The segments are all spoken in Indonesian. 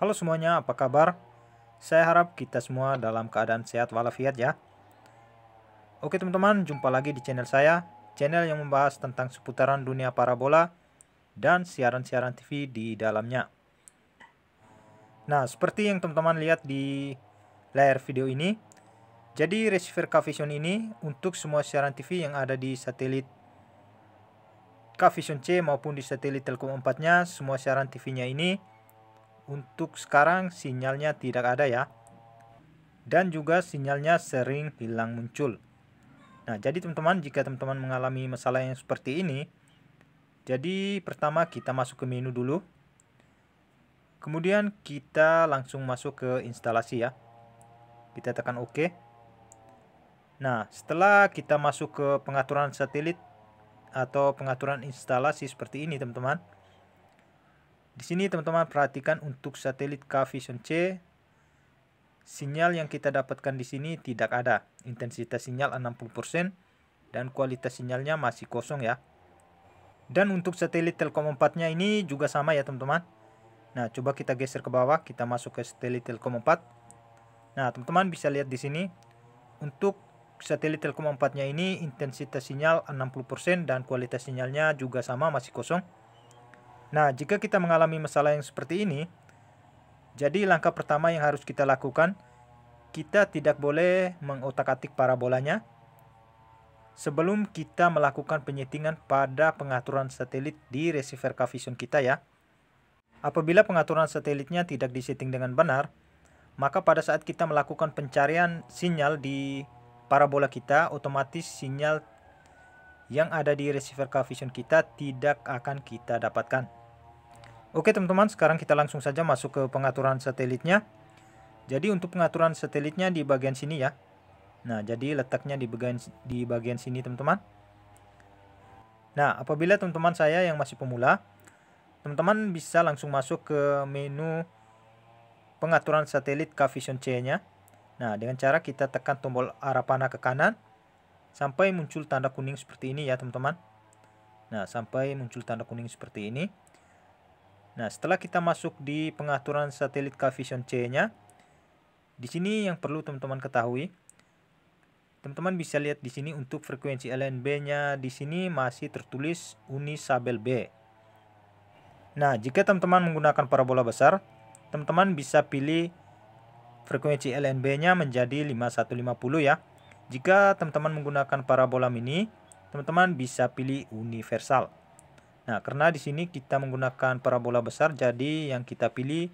Halo semuanya, apa kabar? Saya harap kita semua dalam keadaan sehat walafiat ya. Oke teman-teman, jumpa lagi di channel saya, channel yang membahas tentang seputaran dunia parabola dan siaran-siaran TV di dalamnya. Nah, seperti yang teman-teman lihat di layar video ini, jadi receiver Cavision ini untuk semua siaran TV yang ada di satelit Cavision C maupun di satelit Telkom 4-nya, semua siaran TV-nya ini untuk sekarang sinyalnya tidak ada ya. Dan juga sinyalnya sering hilang muncul. Nah, jadi teman-teman jika teman-teman mengalami masalah yang seperti ini, jadi pertama kita masuk ke menu dulu. Kemudian kita langsung masuk ke instalasi ya. Kita tekan OK. Nah, setelah kita masuk ke pengaturan satelit atau pengaturan instalasi seperti ini, teman-teman. Di sini teman-teman perhatikan untuk satelit K-Vision C, sinyal yang kita dapatkan di sini tidak ada. Intensitas sinyal 60% dan kualitas sinyalnya masih kosong ya. Dan untuk satelit Telkom 4-nya ini juga sama ya teman-teman. Nah, coba kita geser ke bawah, kita masuk ke satelit Telkom 4. Nah, teman-teman bisa lihat di sini untuk satelit Telkom 4-nya ini intensitas sinyal 60% dan kualitas sinyalnya juga sama masih kosong. Nah, jika kita mengalami masalah yang seperti ini, jadi langkah pertama yang harus kita lakukan, kita tidak boleh mengotak-atik parabolanya sebelum kita melakukan penyetingan pada pengaturan satelit di receiver cavision kita ya. Apabila pengaturan satelitnya tidak disetting dengan benar, maka pada saat kita melakukan pencarian sinyal di parabola kita, otomatis sinyal yang ada di receiver cavision kita tidak akan kita dapatkan. Oke teman-teman, sekarang kita langsung saja masuk ke pengaturan satelitnya. Jadi untuk pengaturan satelitnya di bagian sini ya. Nah, jadi letaknya di bagian di bagian sini teman-teman. Nah, apabila teman-teman saya yang masih pemula, teman-teman bisa langsung masuk ke menu pengaturan satelit Kavision C-nya. Nah, dengan cara kita tekan tombol arah panah ke kanan sampai muncul tanda kuning seperti ini ya, teman-teman. Nah, sampai muncul tanda kuning seperti ini. Nah, setelah kita masuk di pengaturan satelit coefficient C-nya, di sini yang perlu teman-teman ketahui, teman-teman bisa lihat di sini untuk frekuensi LNB-nya di sini masih tertulis Unisabel B. Nah, jika teman-teman menggunakan parabola besar, teman-teman bisa pilih frekuensi LNB-nya menjadi 5150 ya. Jika teman-teman menggunakan parabola mini, teman-teman bisa pilih universal. Nah, karena di sini kita menggunakan parabola besar, jadi yang kita pilih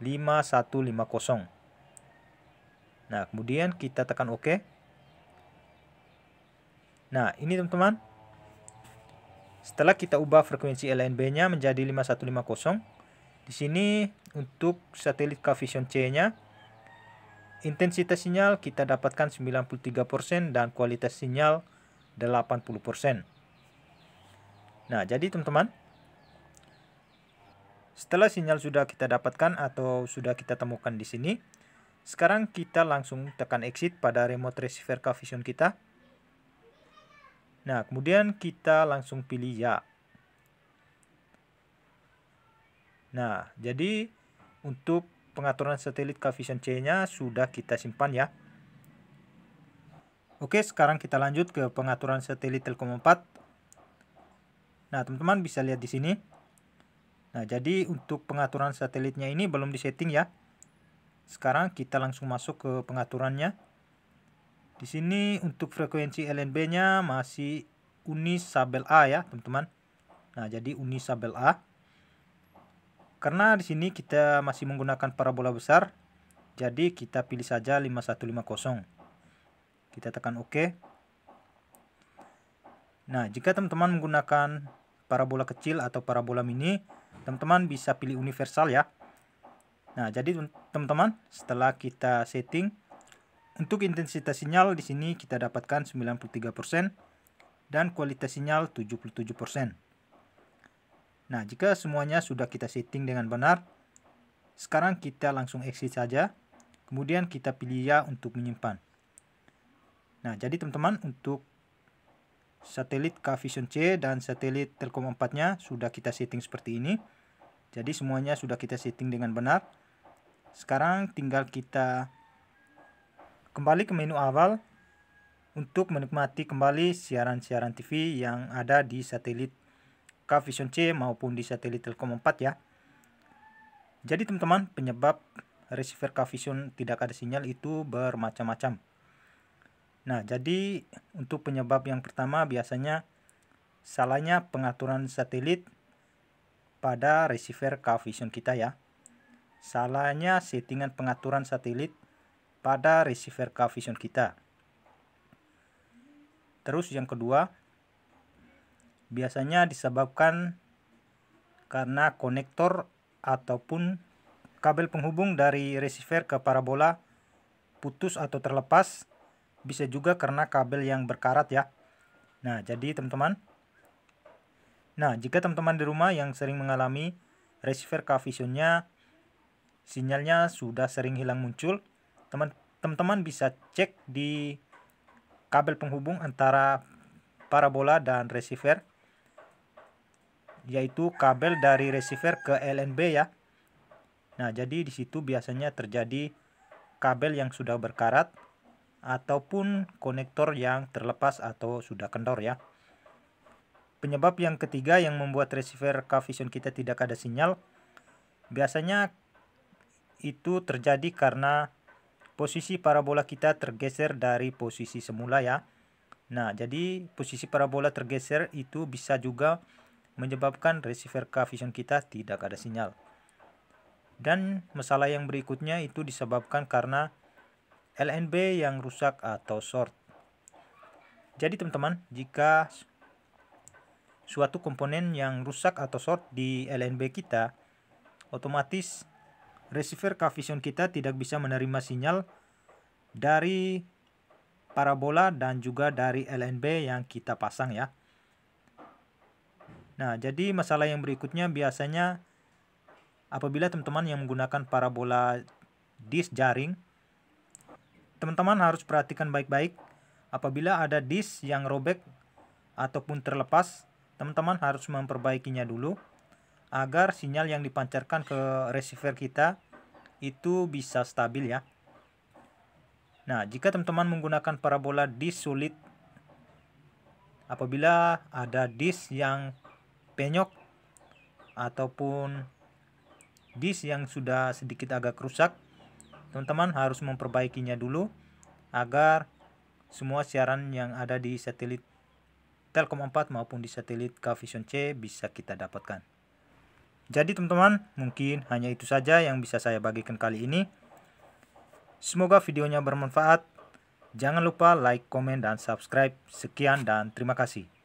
5150. Nah, kemudian kita tekan OK. Nah, ini teman-teman. Setelah kita ubah frekuensi LNB-nya menjadi 5150, di sini untuk satelit coefficient C-nya intensitas sinyal kita dapatkan 93% dan kualitas sinyal 80%. Nah, jadi teman-teman, setelah sinyal sudah kita dapatkan atau sudah kita temukan di sini, sekarang kita langsung tekan exit pada remote receiver kavision kita. Nah, kemudian kita langsung pilih ya. Nah, jadi untuk pengaturan satelit kavision C-nya sudah kita simpan ya. Oke, sekarang kita lanjut ke pengaturan satelit Telkom 4 Nah, teman-teman bisa lihat di sini. Nah, jadi untuk pengaturan satelitnya ini belum disetting ya. Sekarang kita langsung masuk ke pengaturannya. Di sini untuk frekuensi LNB-nya masih unisabel A ya, teman-teman. Nah, jadi unisabel A. Karena di sini kita masih menggunakan parabola besar, jadi kita pilih saja 5150. Kita tekan OK. Nah, jika teman-teman menggunakan parabola kecil atau parabola mini, teman-teman bisa pilih universal ya. Nah, jadi teman-teman, setelah kita setting untuk intensitas sinyal di sini kita dapatkan 93% dan kualitas sinyal 77%. Nah, jika semuanya sudah kita setting dengan benar, sekarang kita langsung exit saja. Kemudian kita pilih ya untuk menyimpan. Nah, jadi teman-teman untuk satelit K-Vision C dan satelit Telkom 4-nya sudah kita setting seperti ini. Jadi semuanya sudah kita setting dengan benar. Sekarang tinggal kita kembali ke menu awal untuk menikmati kembali siaran-siaran TV yang ada di satelit K-Vision C maupun di satelit Telkom 4 ya. Jadi teman-teman, penyebab receiver K-Vision tidak ada sinyal itu bermacam-macam. Nah, jadi untuk penyebab yang pertama biasanya salahnya pengaturan satelit pada receiver car kita ya. Salahnya settingan pengaturan satelit pada receiver car kita. Terus yang kedua, biasanya disebabkan karena konektor ataupun kabel penghubung dari receiver ke parabola putus atau terlepas bisa juga karena kabel yang berkarat ya. Nah, jadi teman-teman. Nah, jika teman-teman di rumah yang sering mengalami receiver coefficientnya sinyalnya sudah sering hilang muncul, teman-teman bisa cek di kabel penghubung antara parabola dan receiver yaitu kabel dari receiver ke LNB ya. Nah, jadi di situ biasanya terjadi kabel yang sudah berkarat ataupun konektor yang terlepas atau sudah kendor ya. Penyebab yang ketiga yang membuat receiver k kita tidak ada sinyal biasanya itu terjadi karena posisi parabola kita tergeser dari posisi semula ya. Nah, jadi posisi parabola tergeser itu bisa juga menyebabkan receiver k kita tidak ada sinyal. Dan masalah yang berikutnya itu disebabkan karena LNB yang rusak atau short. Jadi teman-teman, jika suatu komponen yang rusak atau short di LNB kita, otomatis receiver coefficient kita tidak bisa menerima sinyal dari parabola dan juga dari LNB yang kita pasang ya. Nah, jadi masalah yang berikutnya biasanya apabila teman-teman yang menggunakan parabola disk jaring Teman-teman harus perhatikan baik-baik apabila ada disk yang robek ataupun terlepas, teman-teman harus memperbaikinya dulu agar sinyal yang dipancarkan ke receiver kita itu bisa stabil ya. Nah, jika teman-teman menggunakan parabola disk sulit apabila ada disk yang penyok ataupun disk yang sudah sedikit agak rusak teman-teman harus memperbaikinya dulu agar semua siaran yang ada di satelit Telkom 4 maupun di satelit Kavision C bisa kita dapatkan. Jadi teman-teman, mungkin hanya itu saja yang bisa saya bagikan kali ini. Semoga videonya bermanfaat. Jangan lupa like, komen, dan subscribe. Sekian dan terima kasih.